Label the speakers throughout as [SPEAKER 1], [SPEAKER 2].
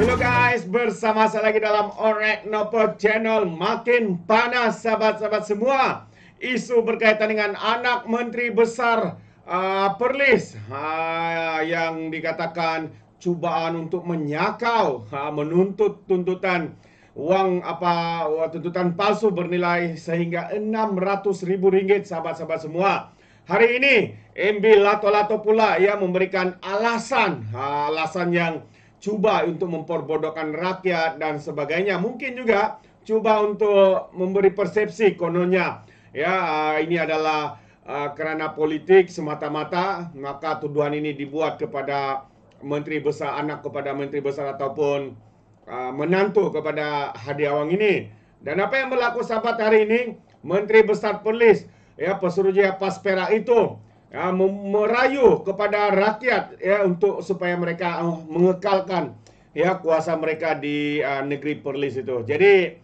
[SPEAKER 1] Halo guys, bersama saya lagi dalam Orek Nopo Channel Makin panas sahabat-sahabat semua Isu berkaitan dengan anak Menteri Besar uh, Perlis uh, Yang dikatakan cubaan untuk menyakau uh, Menuntut tuntutan uang apa tuntutan palsu bernilai sehingga 600 ribu ringgit sahabat-sahabat semua Hari ini MB Lato-Lato pula ia memberikan alasan Alasan yang coba untuk memperbodohkan rakyat dan sebagainya. Mungkin juga coba untuk memberi persepsi kononnya ya ah, ini adalah uh, kerana politik semata-mata maka tuduhan ini dibuat kepada menteri besar anak kepada menteri besar ataupun ah, menantu kepada Hadiawang ini. Dan apa yang berlaku sahabat hari ini menteri besar Perlis ya pesuruhjaya Paspera itu uh, ah, merayu kepada rakyat ya untuk supaya mereka ah, mengekalkan ya kuasa mereka di uh, negeri Perlis itu. Jadi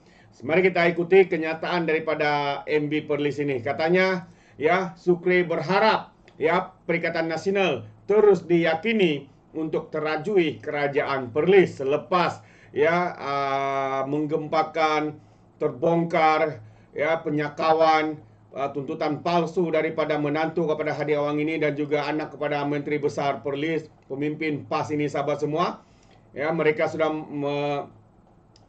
[SPEAKER 1] mari kita ikuti kenyataan daripada MB Perlis ini. Katanya ya Sukri berharap ya Perikatan Nasional terus diyakini untuk terajui kerajaan Perlis selepas ya uh, menggempakan terbongkar ya penyakawan uh, tuntutan palsu daripada menantu kepada Awang ini dan juga anak kepada Menteri Besar Perlis, pemimpin PAS ini sahabat semua. Ya, mereka sudah me,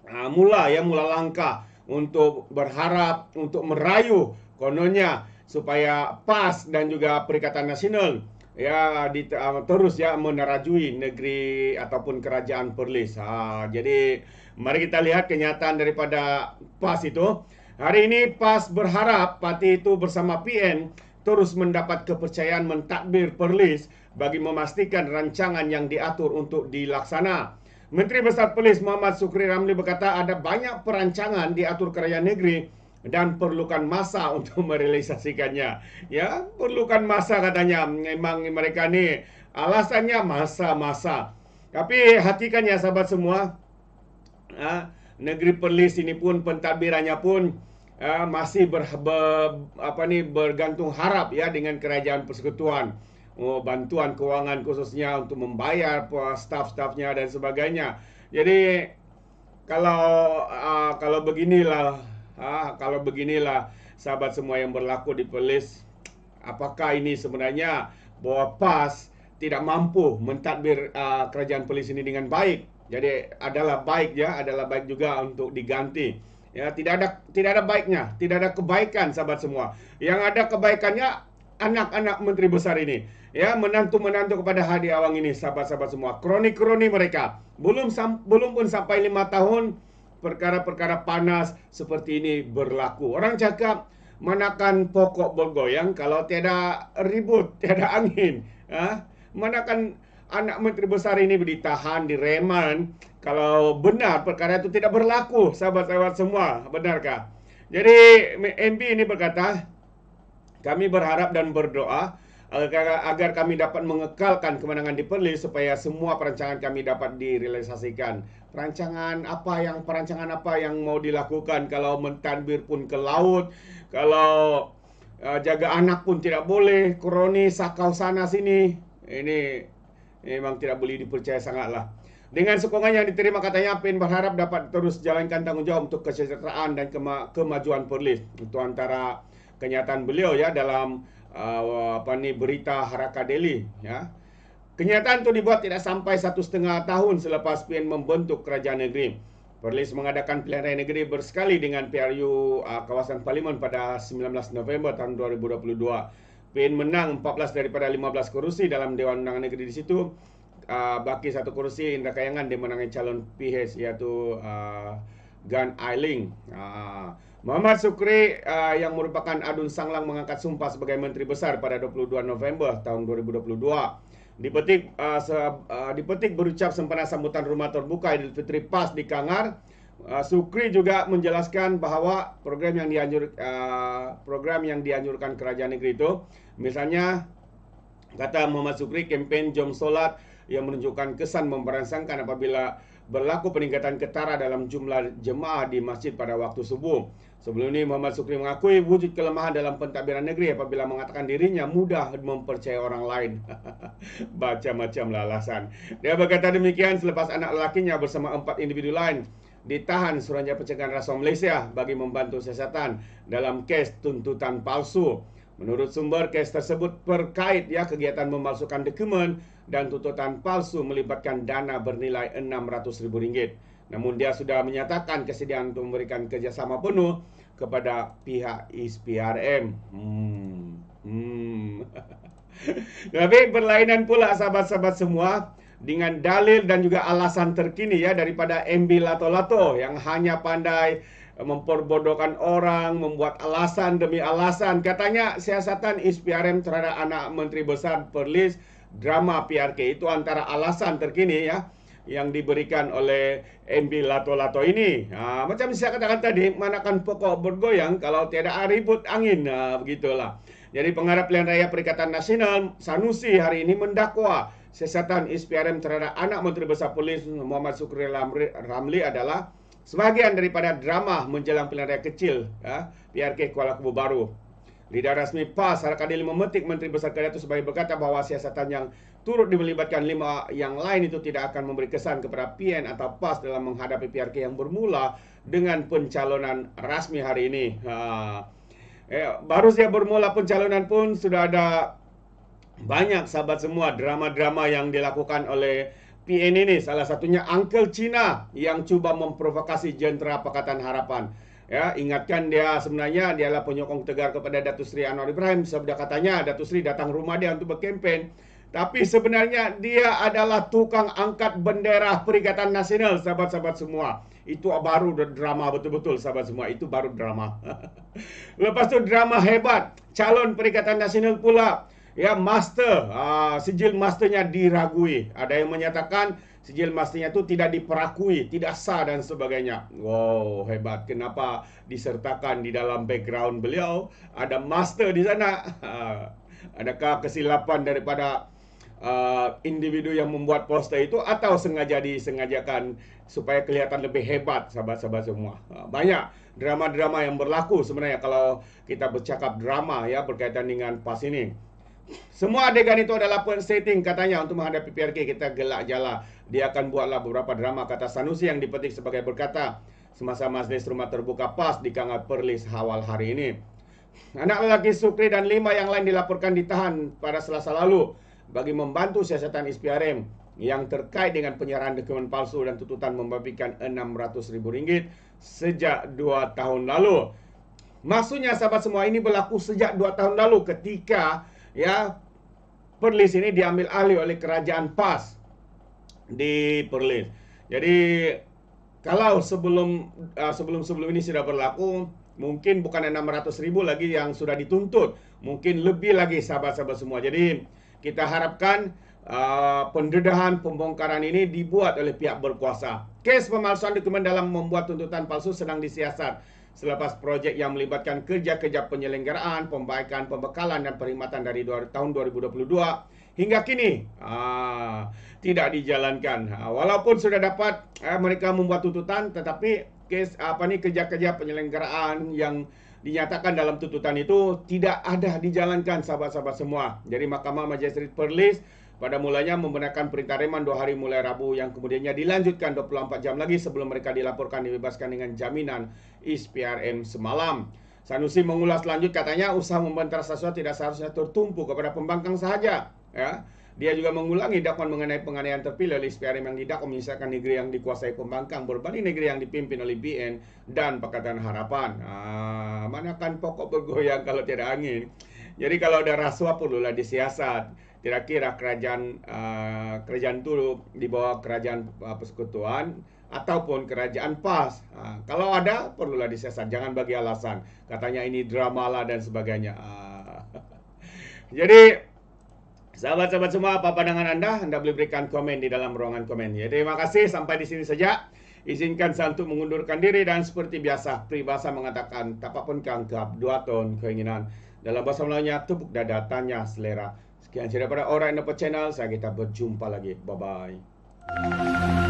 [SPEAKER 1] uh, mula ya mula langkah untuk berharap untuk merayu kononnya supaya PAS dan juga Perikatan Nasional ya di, uh, terus ya menerajui negeri ataupun kerajaan Perlis. Ha, ah, jadi mari kita lihat kenyataan daripada PAS itu. Hari ini PAS berharap parti itu bersama PN terus mendapat kepercayaan mentadbir Perlis bagi memastikan rancangan yang diatur untuk dilaksana. Menteri Besar Perlis Muhammad Sukri Ramli berkata ada banyak perancangan diatur kerajaan negeri dan perlukan masa untuk merealisasikannya. Ya, perlukan masa katanya. Memang mereka ni alasannya masa-masa. Tapi hakikatnya sahabat semua. Ah, negeri Perlis ini pun pentadbirannya pun uh, masih ber, ber, apa nih bergantung harap ya dengan kerajaan persekutuan oh, bantuan keuangan khususnya untuk membayar staf-stafnya dan sebagainya. Jadi kalau uh, kalau beginilah uh, kalau beginilah sahabat semua yang berlaku di Perlis apakah ini sebenarnya bahwa PAS tidak mampu mentadbir uh, kerajaan Perlis ini dengan baik jadi adalah baik ya, adalah baik juga untuk diganti. Ya, tidak ada tidak ada baiknya, tidak ada kebaikan sahabat semua. Yang ada kebaikannya anak-anak menteri besar ini. Ya, menantu-menantu kepada Hadi Awang ini sahabat-sahabat semua. Kroni-kroni mereka belum sam, belum pun sampai lima tahun perkara-perkara panas seperti ini berlaku. Orang cakap manakan pokok bergoyang kalau tiada ribut, tiada angin. Ya, manakan anak menteri besar ini ditahan di reman kalau benar perkara itu tidak berlaku sahabat-sahabat semua benarkah jadi MP ini berkata kami berharap dan berdoa agar, kami dapat mengekalkan kemenangan di Perlis supaya semua perancangan kami dapat direalisasikan. Perancangan apa yang perancangan apa yang mau dilakukan kalau mentadbir pun ke laut, kalau eh, jaga anak pun tidak boleh, kroni sakau sana sini. Ini memang tidak boleh dipercaya sangatlah. Dengan sokongan yang diterima katanya PIN berharap dapat terus jalankan tanggungjawab untuk kesejahteraan dan kema- kemajuan Perlis. Itu antara kenyataan beliau ya dalam uh, apa ni berita Haraka Daily ya. Kenyataan itu dibuat tidak sampai satu setengah tahun selepas PIN membentuk kerajaan negeri. Perlis mengadakan pilihan raya negeri bersekali dengan PRU uh, kawasan parlimen pada 19 November tahun 2022. PN menang 14 daripada 15 kerusi dalam Dewan Undangan Negeri di situ. Uh, baki satu kerusi Indra Kayangan dia menangi calon PH iaitu uh, Gan Ailing. Uh, ah, Muhammad Sukri uh, yang merupakan adun sanglang mengangkat sumpah sebagai Menteri Besar pada 22 November tahun 2022. Dipetik uh, se, uh, dipetik berucap sempena sambutan rumah terbuka Idul Fitri PAS di Kangar Uh, Sukri juga menjelaskan bahwa program yang dianjur uh, program yang dianjurkan kerajaan negeri itu misalnya kata Muhammad Sukri kampanye jom solat yang menunjukkan kesan memberangsangkan apabila berlaku peningkatan ketara dalam jumlah jemaah di masjid pada waktu subuh. Sebelum ini Muhammad Sukri mengakui wujud kelemahan dalam pentadbiran negeri apabila mengatakan dirinya mudah mempercayai orang lain. Baca macam alasan. Dia berkata demikian selepas anak lelakinya bersama empat individu lain ditahan Suruhanjaya Pencegahan Rasuah Malaysia bagi membantu siasatan dalam kes tuntutan palsu. Menurut sumber, kes tersebut berkait ya kegiatan memalsukan dokumen dan tuntutan palsu melibatkan dana bernilai rm ringgit Namun dia sudah menyatakan kesediaan untuk memberikan kerjasama penuh kepada pihak ISPRM. Hmm. Hmm. Tapi berlainan pula sahabat-sahabat semua dengan dalil dan juga alasan terkini ya daripada MB Lato-Lato yang hanya pandai memperbodohkan orang, membuat alasan demi alasan. Katanya siasatan ISPRM terhadap anak Menteri Besar Perlis drama PRK itu antara alasan terkini ya yang diberikan oleh MB Lato-Lato ini. Nah, macam saya katakan tadi, manakan pokok bergoyang kalau tidak ribut angin. Nah, begitulah. Jadi pengarah pilihan raya Perikatan Nasional Sanusi hari ini mendakwa siasatan SPRM terhadap anak Menteri Besar Polis Muhammad Sukri Ramli adalah sebahagian daripada drama menjelang pilihan raya kecil ya, PRK Kuala Kubu Baru. Lidah rasmi PAS Harakan Dili memetik Menteri Besar Kerajaan itu sebagai berkata bahawa siasatan yang turut dimelibatkan lima yang lain itu tidak akan memberi kesan kepada PN atau PAS dalam menghadapi PRK yang bermula dengan pencalonan rasmi hari ini. Ha. Eh, baru saja bermula pencalonan pun sudah ada banyak sahabat semua drama-drama yang dilakukan oleh PN ini salah satunya Uncle Cina yang coba memprovokasi jentera Pakatan Harapan. Ya, ingatkan dia sebenarnya dia adalah penyokong tegar kepada Datu Sri Anwar Ibrahim. Sebeda katanya Datu Sri datang rumah dia untuk berkempen. Tapi sebenarnya dia adalah tukang angkat bendera Perikatan Nasional, sahabat-sahabat semua. Itu baru drama betul-betul, sahabat semua. Itu baru drama. Lepas tu drama hebat. Calon Perikatan Nasional pula ya master aa, ah, sijil masternya diragui ada yang menyatakan sijil masternya itu tidak diperakui tidak sah dan sebagainya wow hebat kenapa disertakan di dalam background beliau ada master di sana ha. adakah kesilapan daripada Uh, individu yang membuat poster itu atau sengaja disengajakan supaya kelihatan lebih hebat sahabat-sahabat semua uh, banyak drama-drama yang berlaku sebenarnya kalau kita bercakap drama ya berkaitan dengan pas ini semua adegan itu adalah pun setting katanya untuk menghadapi PRK kita gelak jala. Dia akan buatlah beberapa drama kata Sanusi yang dipetik sebagai berkata semasa majlis rumah terbuka PAS di Kangat Perlis awal hari ini. Anak lelaki Sukri dan lima yang lain dilaporkan ditahan pada selasa lalu bagi membantu siasatan SPRM yang terkait dengan penyerahan dokumen palsu dan tuntutan membabikan rm ringgit sejak dua tahun lalu. Maksudnya sahabat semua ini berlaku sejak dua tahun lalu ketika ya Perlis ini diambil alih oleh kerajaan Pas di Perlis. Jadi kalau sebelum eh, sebelum sebelum ini sudah berlaku, mungkin bukan 600 ribu lagi yang sudah dituntut, mungkin lebih lagi sahabat-sahabat semua. Jadi kita harapkan uh, pendedahan pembongkaran ini dibuat oleh pihak berkuasa. Kes pemalsuan dokumen dalam membuat tuntutan palsu sedang disiasat selepas proyek yang melibatkan kerja-kerja penyelenggaraan, pembaikan, pembekalan dan perkhidmatan dari tahun 2022 hingga kini ah, tidak dijalankan. Ah, walaupun sudah dapat eh, mereka membuat tuntutan, tetapi kes apa nih kerja-kerja penyelenggaraan yang dinyatakan dalam tuntutan itu tidak ada dijalankan sahabat-sahabat semua. Jadi Mahkamah Majelis Perlis pada mulanya membenarkan perintah reman dua hari mulai Rabu yang kemudiannya dilanjutkan 24 jam lagi sebelum mereka dilaporkan dibebaskan dengan jaminan ISPRM semalam. Sanusi mengulas lanjut katanya usaha membantah sesuatu tidak seharusnya tertumpu kepada pembangkang saja. Ya. Dia juga mengulangi dakwaan mengenai penganiayaan terpilih oleh SPRM yang tidak memisahkan negeri yang dikuasai pembangkang berbanding negeri yang dipimpin oleh BN dan Pakatan Harapan. Ah, mana kan pokok bergoyang kalau tidak angin. Jadi kalau ada rasuah perlulah disiasat kira-kira kerajaan uh, kerajaan itu di bawah kerajaan uh, persekutuan ataupun kerajaan PAS. Uh, kalau ada perlulah disesat, jangan bagi alasan katanya ini drama lah dan sebagainya. Uh, jadi sahabat-sahabat semua apa pandangan Anda? Anda boleh berikan komen di dalam ruangan komen. Ya, terima kasih sampai di sini saja. Izinkan saya untuk mengundurkan diri dan seperti biasa peribahasa mengatakan tak apapun kangkap dua ton keinginan. Dalam bahasa Melayunya tepuk dada selera. Sekian saja pada Orang Dapat Channel. Saya kita berjumpa lagi. Bye-bye.